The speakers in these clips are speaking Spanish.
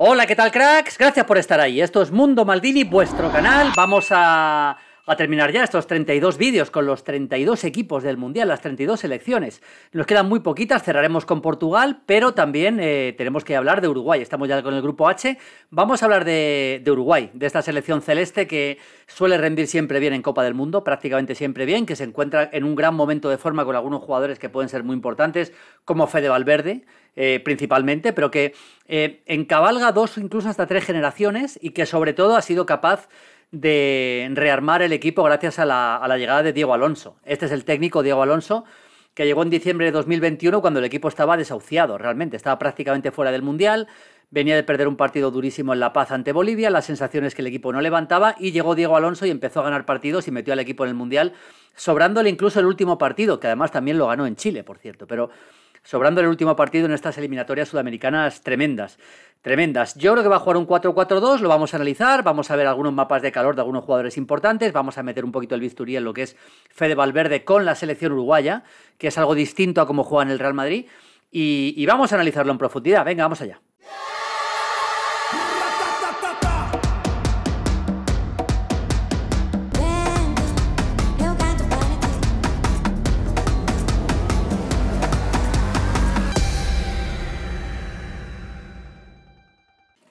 Hola, ¿qué tal cracks? Gracias por estar ahí. Esto es Mundo Maldini, vuestro canal. Vamos a a terminar ya estos 32 vídeos con los 32 equipos del Mundial, las 32 selecciones. Nos quedan muy poquitas, cerraremos con Portugal, pero también eh, tenemos que hablar de Uruguay. Estamos ya con el grupo H. Vamos a hablar de, Uruguay, de esta selección celeste que suele rendir siempre bien en Copa del Mundo, prácticamente siempre bien, que se encuentra en un gran momento de forma con algunos jugadores que pueden ser muy importantes, como Fede Valverde. Eh, principalmente, pero que eh, encabalga dos incluso hasta tres generaciones y que sobre todo ha sido capaz de rearmar el equipo gracias a la, llegada de Diego Alonso. Este es el técnico Diego Alonso que llegó en diciembre de 2021 cuando el equipo estaba desahuciado, realmente estaba prácticamente fuera del Mundial, venía de perder un partido durísimo en La Paz ante Bolivia, las sensaciones que el equipo no levantaba y llegó Diego Alonso y empezó a ganar partidos y metió al equipo en el Mundial, sobrándole incluso el último partido, que además también lo ganó en Chile, por cierto, pero sobrando el último partido en estas eliminatorias sudamericanas tremendas. Tremendas. Yo creo que va a jugar un 4-4-2, lo vamos a analizar, vamos a ver algunos mapas de calor de algunos jugadores importantes, vamos a meter un poquito el bisturí en lo que es Fede Valverde con la selección uruguaya, que es algo distinto a cómo juega en el Real Madrid, y, y vamos a analizarlo en profundidad. Venga, vamos allá.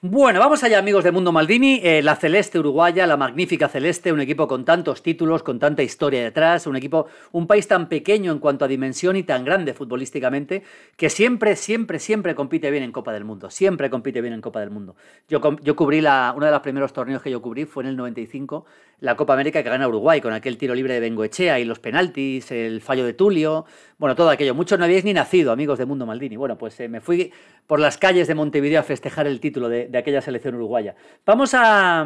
Bueno, vamos allá amigos de Mundo Maldini, eh, la Celeste Uruguaya, la magnífica Celeste, un equipo con tantos títulos, con tanta historia detrás, un equipo, un país tan pequeño en cuanto a dimensión y tan grande futbolísticamente, que siempre, siempre, siempre compite bien en Copa del Mundo, siempre compite bien en Copa del Mundo. Yo, cubrí la, uno de los primeros torneos que yo cubrí fue en el 95, la Copa América que gana Uruguay, con aquel tiro libre de Bengoechea y los penaltis, el fallo de Tulio, bueno, todo aquello. Muchos no habíais ni nacido, amigos de Mundo Maldini. Bueno, pues eh, me fui por las calles de Montevideo a festejar el título de de aquella selección uruguaya. Vamos a,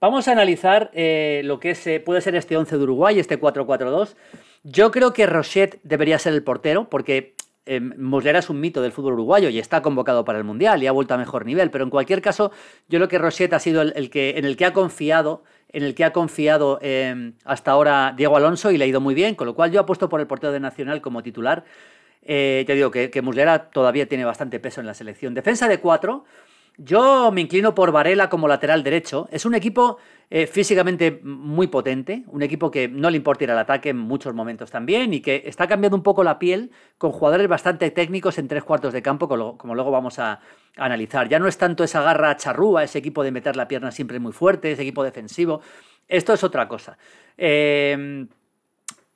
vamos a analizar eh, lo que eh, puede ser este 11 de Uruguay, este 4-4-2. Yo creo que Rochette debería ser el portero, porque eh, Muslera es un mito del fútbol uruguayo y está convocado para el Mundial y ha vuelto a mejor nivel, pero en cualquier caso, yo creo que Rochette ha sido el, que, en el que ha confiado, en el que ha confiado hasta ahora Diego Alonso y le ha ido muy bien, con lo cual yo apuesto por el portero de Nacional como titular. te digo que, que Muslera todavía tiene bastante peso en la selección. Defensa de 4-4 yo me inclino por Varela como lateral derecho. Es un equipo eh, físicamente muy potente, un equipo que no le importa ir al ataque en muchos momentos también y que está cambiando un poco la piel con jugadores bastante técnicos en tres cuartos de campo, como, luego vamos a, a, analizar. Ya no es tanto esa garra charrúa, ese equipo de meter la pierna siempre muy fuerte, ese equipo defensivo. Esto es otra cosa. Eh,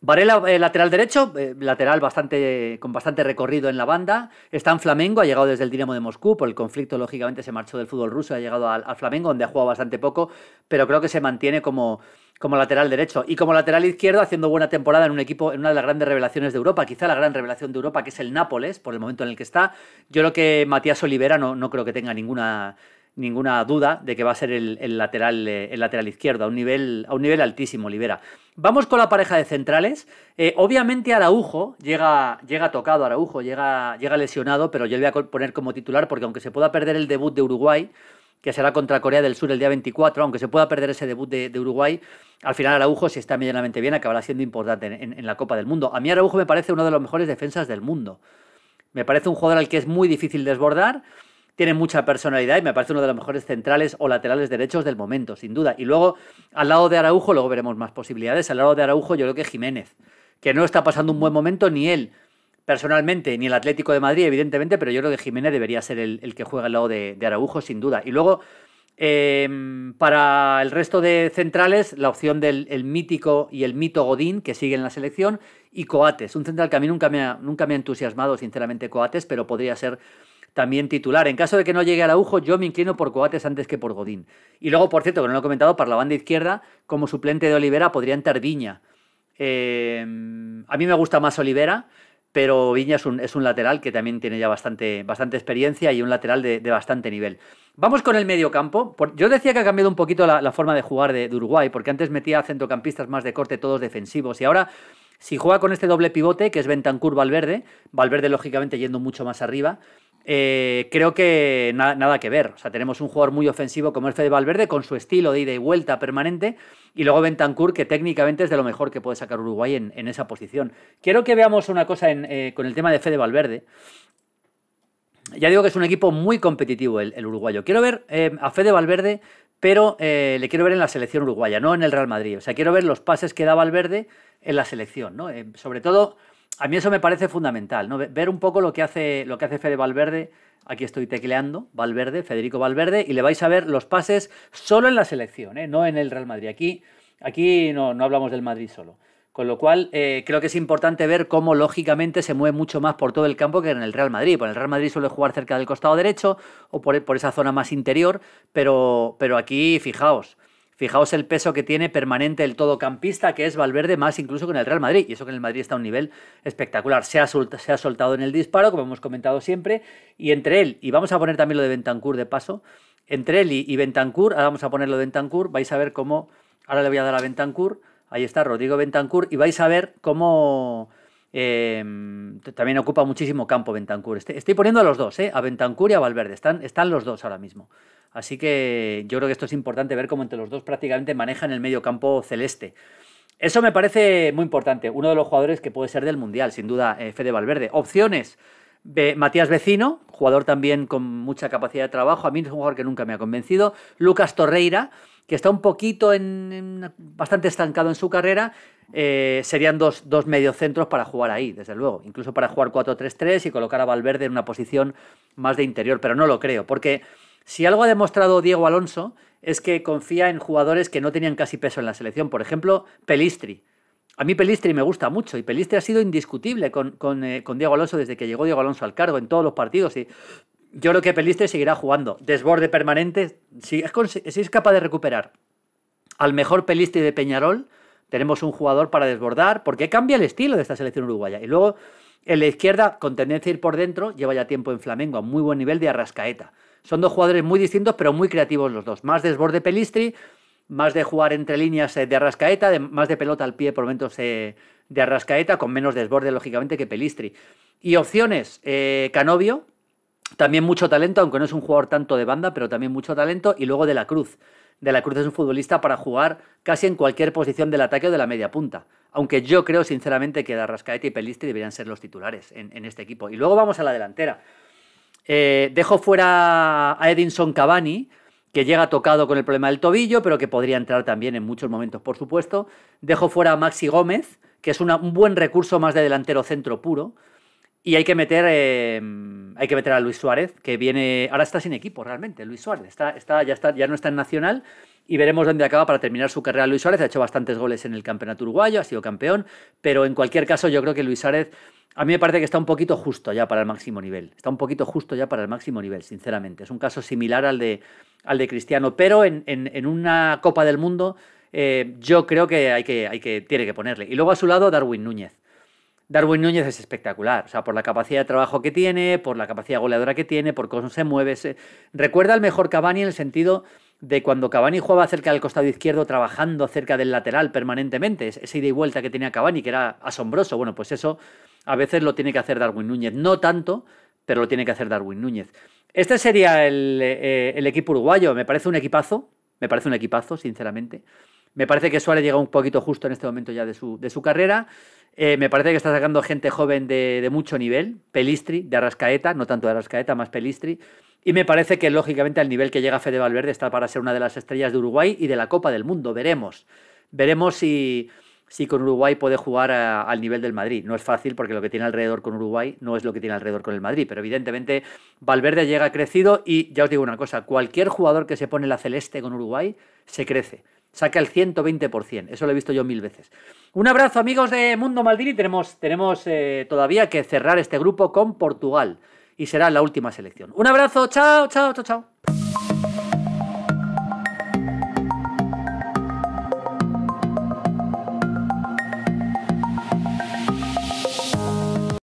Varela, eh, lateral derecho, eh, lateral bastante, con bastante recorrido en la banda. Está en Flamengo, ha llegado desde el Dinamo de Moscú, por el conflicto, lógicamente, se marchó del fútbol ruso, ha llegado al, Flamengo, donde ha jugado bastante poco, pero creo que se mantiene como, como lateral derecho y como lateral izquierdo haciendo buena temporada en un equipo en una de las grandes revelaciones de Europa, quizá la gran revelación de Europa que es el Nápoles por el momento en el que está. Yo creo que Matías Olivera no creo que tenga ninguna ninguna duda de que va a ser el, lateral, eh, el lateral izquierdo, a un, nivel, a un nivel altísimo, Libera. Vamos con la pareja de centrales. Eh, obviamente Araujo llega, llega tocado, Araujo llega, llega lesionado, pero yo le voy a poner como titular porque aunque se pueda perder el debut de Uruguay, que será contra Corea del Sur el día 24, aunque se pueda perder ese debut de, Uruguay, al final Araujo, si está medianamente bien, acabará siendo importante en, en la Copa del Mundo. A mí Araujo me parece uno de los mejores defensas del mundo. Me parece un jugador al que es muy difícil desbordar tiene mucha personalidad y me parece uno de los mejores centrales o laterales derechos del momento, sin duda. Y luego, al lado de Araujo, luego veremos más posibilidades. Al lado de Araujo, yo creo que Jiménez, que no está pasando un buen momento ni él personalmente, ni el Atlético de Madrid, evidentemente, pero yo creo que Jiménez debería ser el, que juega al lado de, Araujo, sin duda. Y luego, em, para el resto de centrales, la opción del mítico y el mito Godín, que sigue en la selección, y Coates, un central que a mí nunca me nunca me ha entusiasmado, sinceramente, Coates, pero podría ser también titular. En caso de que no llegue UJO... yo me inclino por Coates antes que por Godín. Y luego, por cierto, que no lo he comentado, para la banda izquierda, como suplente de Olivera podría entrar Viña. Em, a mí me gusta más Olivera, pero Viña es un, es un, lateral que también tiene ya bastante, bastante experiencia y un lateral de, bastante nivel. Vamos con el medio campo. Yo decía que ha cambiado un poquito la, forma de jugar de, Uruguay, porque antes metía centrocampistas más de corte, todos defensivos, y ahora... Si juega con este doble pivote, que es Bentancur Valverde, Valverde lógicamente yendo mucho más arriba, eh, creo que nada que ver. O sea, tenemos un jugador muy ofensivo como es este Fede Valverde, con su estilo de ida y vuelta permanente, y luego Bentancur, que técnicamente es de lo mejor que puede sacar Uruguay en, esa posición. Quiero que veamos una cosa eh, con el tema de Fede Valverde. Ya digo que es un equipo muy competitivo el, uruguayo. Quiero ver eh, a Fede Valverde, pero le quiero ver en la selección uruguaya, no en el Real Madrid. O sea, quiero ver los pases que da Valverde en la selección, ¿no? sobre todo a mí eso me parece fundamental, ¿no? Ver un poco lo que hace, lo que hace Fede Valverde. Aquí estoy tecleando, Valverde, Federico Valverde, y le vais a ver los pases solo en la selección, ¿eh? no en el Real Madrid. Aquí, aquí no, no hablamos del Madrid solo. Con lo cual, eh, creo que es importante ver cómo lógicamente se mueve mucho más por todo el campo que en el Real Madrid. Por el Real Madrid suele jugar cerca del costado derecho o por, esa zona más interior, pero, pero aquí, fijaos, Fijaos el peso que tiene permanente el todocampista, que es Valverde, más incluso con el Real Madrid. Y eso que en el Madrid está a un nivel espectacular. Se ha, se ha soltado en el disparo, como hemos comentado siempre. Y entre él, y vamos a poner también lo de Bentancur de paso, entre él y, y ahora vamos a ponerlo lo de Bentancur, vais a ver cómo. Ahora le voy a dar a Bentancur. Ahí está Rodrigo Bentancur. Y vais a ver cómo Em, también ocupa muchísimo campo Bentancur. Este, estoy, poniendo a los dos, eh, a Bentancur y a Valverde. Están, están los dos ahora mismo. Así que yo creo que esto es importante ver cómo entre los dos prácticamente manejan el medio campo celeste. Eso me parece muy importante. Uno de los jugadores que puede ser del Mundial, sin duda, eh, Fede Valverde. Opciones. Matías Vecino, jugador también con mucha capacidad de trabajo. A mí es un jugador que nunca me ha convencido. Lucas Torreira, que está un poquito en, bastante estancado en su carrera. Eh, serían dos, dos mediocentros para jugar ahí, desde luego. Incluso para jugar 4-3-3 y colocar a Valverde en una posición más de interior. Pero no lo creo, porque si algo ha demostrado Diego Alonso es que confía en jugadores que no tenían casi peso en la selección. Por ejemplo, Pelistri a mí Pelistri me gusta mucho y Pelistri ha sido indiscutible con, eh, con, Diego Alonso desde que llegó Diego Alonso al cargo en todos los partidos y yo creo que Pelistri seguirá jugando. Desborde permanente, si es, si es capaz de recuperar al mejor Pelistri de Peñarol, tenemos un jugador para desbordar porque cambia el estilo de esta selección uruguaya. Y luego en la izquierda, con tendencia a ir por dentro, lleva ya tiempo en Flamengo, a muy buen nivel de Arrascaeta. Son dos jugadores muy distintos pero muy creativos los dos. Más desborde Pelistri más de jugar entre líneas eh, de Arrascaeta, más de pelota al pie por momentos de, eh, de Arrascaeta, con menos desborde, lógicamente, que Pelistri. Y opciones, eh, Canovio, también mucho talento, aunque no es un jugador tanto de banda, pero también mucho talento, y luego de la Cruz. De la Cruz es un futbolista para jugar casi en cualquier posición del ataque o de la media punta. Aunque yo creo, sinceramente, que Arrascaeta y Pelistri deberían ser los titulares en, este equipo. Y luego vamos a la delantera. dejo fuera a Edinson Cavani, que llega tocado con el problema del tobillo, pero que podría entrar también en muchos momentos, por supuesto. Dejo fuera a Maxi Gómez, que es un buen recurso más de delantero centro puro. Y hay que meter, em, hay que meter a Luis Suárez, que viene. Ahora está sin equipo realmente, Luis Suárez. Está, ya, está, ya no está en Nacional y veremos dónde acaba para terminar su carrera Luis Suárez. Ha hecho bastantes goles en el campeonato uruguayo, ha sido campeón, pero en cualquier caso yo creo que Luis Suárez a mí me parece que está un poquito justo ya para el máximo nivel. Está un poquito justo ya para el máximo nivel, sinceramente. Es un caso similar al de, al de Cristiano, pero en, una Copa del Mundo eh, yo creo que, hay que, hay que tiene que ponerle. Y luego a su lado Darwin Núñez. Darwin Núñez es espectacular, o sea, por la capacidad de trabajo que tiene, por la capacidad goleadora que tiene, por cómo se mueve. Se... Recuerda al mejor Cavani en el sentido de cuando Cavani jugaba cerca del costado izquierdo trabajando cerca del lateral permanentemente, esa ida y vuelta que tenía Cavani que era asombroso, bueno, pues eso a veces lo tiene que hacer Darwin Núñez, no tanto, pero lo tiene que hacer Darwin Núñez. Este sería el, eh, el equipo uruguayo, me parece un equipazo, me parece un equipazo, sinceramente. Me parece que Suárez llega un poquito justo en este momento ya de su, de su carrera. Eh, me parece que está sacando gente joven de, de, mucho nivel, Pelistri, de Arrascaeta, no tanto de Arrascaeta, más Pelistri. Y me parece que, lógicamente, al nivel que llega Fede Valverde está para ser una de las estrellas de Uruguay y de la Copa del Mundo. Veremos. Veremos si, si con Uruguay puede jugar al nivel del Madrid. No es fácil porque lo que tiene alrededor con Uruguay no es lo que tiene alrededor con el Madrid. Pero evidentemente Valverde llega crecido y ya os digo una cosa, cualquier jugador que se pone la celeste con Uruguay se crece saca el 120%. Eso lo he visto yo mil veces. Un abrazo, amigos de Mundo Maldini. Tenemos, tenemos eh, todavía que cerrar este grupo con Portugal y será la última selección. Un abrazo, chao, chao, chao, chao.